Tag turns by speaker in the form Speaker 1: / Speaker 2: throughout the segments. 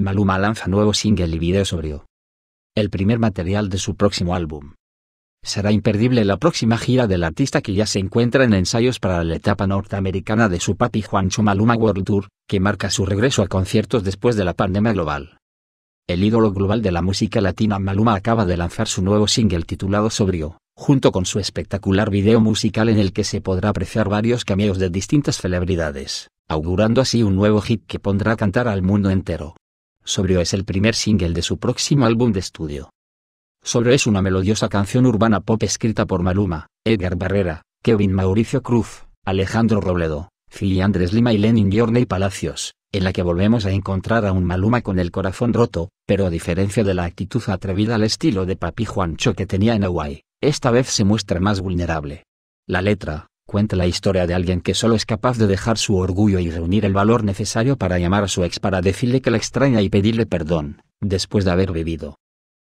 Speaker 1: Maluma lanza nuevo single y video sobrio. El primer material de su próximo álbum. Será imperdible la próxima gira del artista que ya se encuentra en ensayos para la etapa norteamericana de su papi Juancho Maluma World Tour, que marca su regreso a conciertos después de la pandemia global. El ídolo global de la música latina Maluma acaba de lanzar su nuevo single titulado Sobrio, junto con su espectacular video musical en el que se podrá apreciar varios cameos de distintas celebridades, augurando así un nuevo hit que pondrá a cantar al mundo entero. Sobrio es el primer single de su próximo álbum de estudio. Sobrio es una melodiosa canción urbana pop escrita por Maluma, Edgar Barrera, Kevin Mauricio Cruz, Alejandro Robledo, Fili Andrés Lima y Lenin Giorney Palacios, en la que volvemos a encontrar a un Maluma con el corazón roto, pero a diferencia de la actitud atrevida al estilo de Papi Juancho que tenía en Hawaii, esta vez se muestra más vulnerable. La letra, cuenta la historia de alguien que solo es capaz de dejar su orgullo y reunir el valor necesario para llamar a su ex para decirle que la extraña y pedirle perdón, después de haber vivido.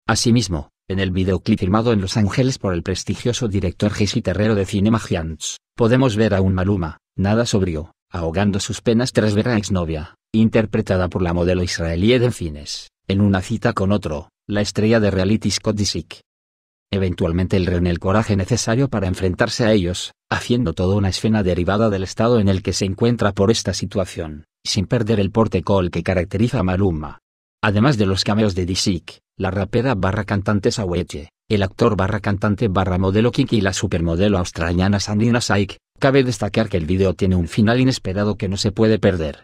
Speaker 1: Asimismo, en el videoclip filmado en Los Ángeles por el prestigioso director Jesse Terrero de Cinema Giants, podemos ver a un Maluma, nada sobrio, ahogando sus penas tras ver a exnovia, interpretada por la modelo israelí Eden Fines, en una cita con otro, la estrella de reality Scott Disick. Eventualmente el reúne el coraje necesario para enfrentarse a ellos, haciendo toda una escena derivada del estado en el que se encuentra por esta situación, sin perder el porte call que caracteriza a Maluma. Además de los cameos de Disick, la rapera barra cantante Saweche, el actor barra cantante barra modelo Kiki y la supermodelo australiana Sandina Saik, cabe destacar que el video tiene un final inesperado que no se puede perder.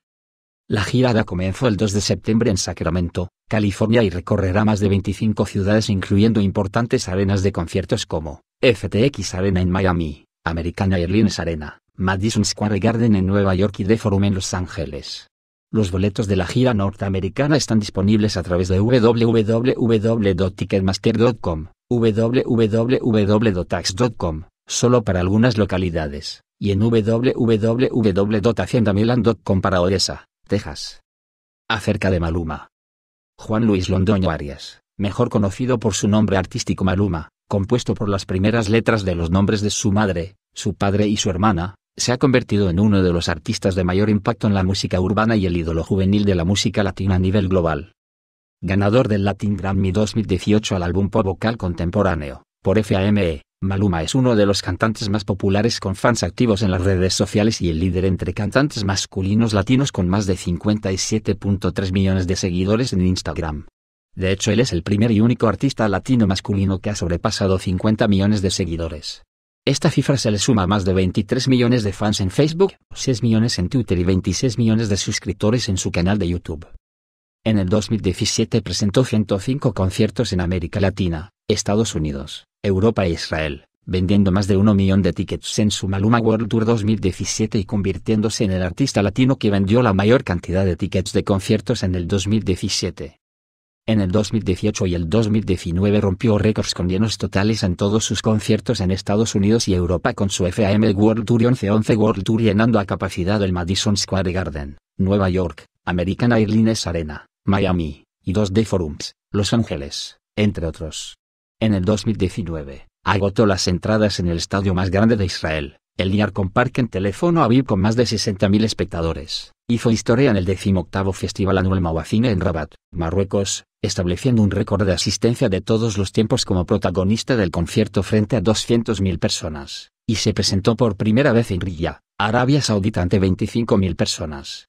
Speaker 1: La girada comenzó el 2 de septiembre en Sacramento, California y recorrerá más de 25 ciudades incluyendo importantes arenas de conciertos como FTX Arena en Miami, American Airlines Arena, Madison Square Garden en Nueva York y The Forum en Los Ángeles. Los boletos de la gira norteamericana están disponibles a través de www.ticketmaster.com, www.tax.com, solo para algunas localidades, y en www.haciendamilan.com para Odessa, Texas. Acerca de Maluma. Juan Luis Londoño Arias, mejor conocido por su nombre artístico Maluma, compuesto por las primeras letras de los nombres de su madre, su padre y su hermana, se ha convertido en uno de los artistas de mayor impacto en la música urbana y el ídolo juvenil de la música latina a nivel global. Ganador del Latin Grammy 2018 al álbum pop vocal contemporáneo, por FAME, Maluma es uno de los cantantes más populares con fans activos en las redes sociales y el líder entre cantantes masculinos latinos con más de 57.3 millones de seguidores en Instagram. De hecho, él es el primer y único artista latino masculino que ha sobrepasado 50 millones de seguidores. Esta cifra se le suma a más de 23 millones de fans en Facebook, 6 millones en Twitter y 26 millones de suscriptores en su canal de YouTube. En el 2017 presentó 105 conciertos en América Latina, Estados Unidos, Europa e Israel, vendiendo más de 1 millón de tickets en su Maluma World Tour 2017 y convirtiéndose en el artista latino que vendió la mayor cantidad de tickets de conciertos en el 2017. En el 2018 y el 2019 rompió récords con llenos totales en todos sus conciertos en Estados Unidos y Europa con su FAM World Tour y 11-11 World Tour llenando a capacidad el Madison Square Garden, Nueva York, American Airlines Arena, Miami, y 2D Forums, Los Ángeles, entre otros. En el 2019, agotó las entradas en el estadio más grande de Israel, el con Park en teléfono Aviv con más de 60.000 espectadores, hizo historia en el decimoctavo Festival Anual Mawacine en Rabat, Marruecos, estableciendo un récord de asistencia de todos los tiempos como protagonista del concierto frente a 200.000 personas, y se presentó por primera vez en Riyadh, Arabia Saudita ante 25.000 personas.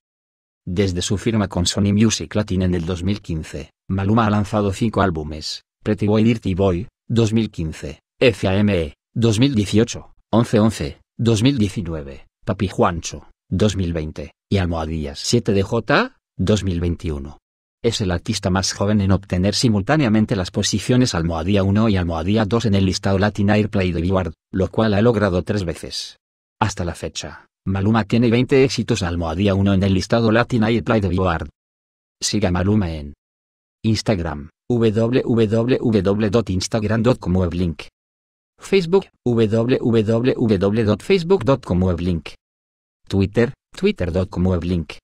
Speaker 1: Desde su firma con Sony Music Latin en el 2015, Maluma ha lanzado cinco álbumes, Pretty Boy Boy, 2015, FAME, 2018, 1111. 2019, Papi Juancho, 2020, y Almohadías 7 de J, 2021. Es el artista más joven en obtener simultáneamente las posiciones Almohadía 1 y Almohadía 2 en el listado Latin Airplay de Billboard, lo cual ha logrado tres veces. Hasta la fecha, Maluma tiene 20 éxitos Almohadía 1 en el listado Latin Airplay de Billboard. Siga Maluma en Instagram www.instagram.com weblink Facebook, www.facebook.com weblink. Twitter, twitter.com weblink.